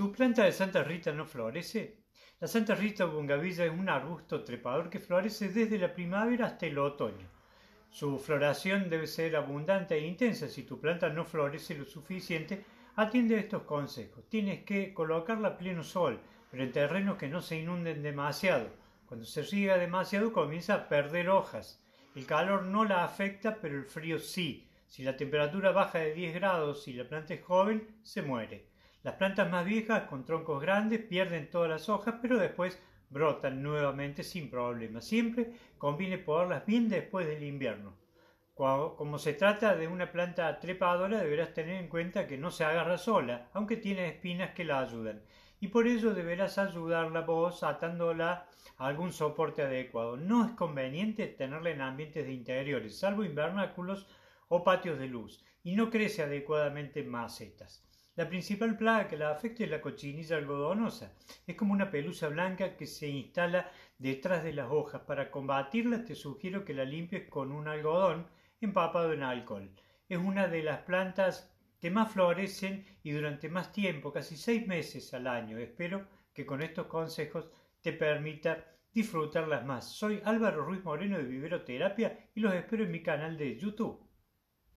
¿Tu planta de Santa Rita no florece? La Santa Rita bungavilla es un arbusto trepador que florece desde la primavera hasta el otoño. Su floración debe ser abundante e intensa. Si tu planta no florece lo suficiente, atiende estos consejos. Tienes que colocarla a pleno sol, pero en terrenos que no se inunden demasiado. Cuando se riega demasiado comienza a perder hojas. El calor no la afecta, pero el frío sí. Si la temperatura baja de 10 grados y la planta es joven, se muere. Las plantas más viejas, con troncos grandes, pierden todas las hojas, pero después brotan nuevamente sin problema. Siempre conviene podarlas bien después del invierno. como se trata de una planta trepadora, deberás tener en cuenta que no se agarra sola, aunque tiene espinas que la ayudan. Y por ello deberás ayudarla vos atándola a algún soporte adecuado. No es conveniente tenerla en ambientes de interiores, salvo invernáculos o patios de luz, y no crece adecuadamente en macetas. La principal plaga que la afecta es la cochinilla algodonosa. Es como una pelusa blanca que se instala detrás de las hojas. Para combatirla te sugiero que la limpies con un algodón empapado en alcohol. Es una de las plantas que más florecen y durante más tiempo, casi seis meses al año. Espero que con estos consejos te permita disfrutarlas más. Soy Álvaro Ruiz Moreno de Vivero Terapia y los espero en mi canal de YouTube.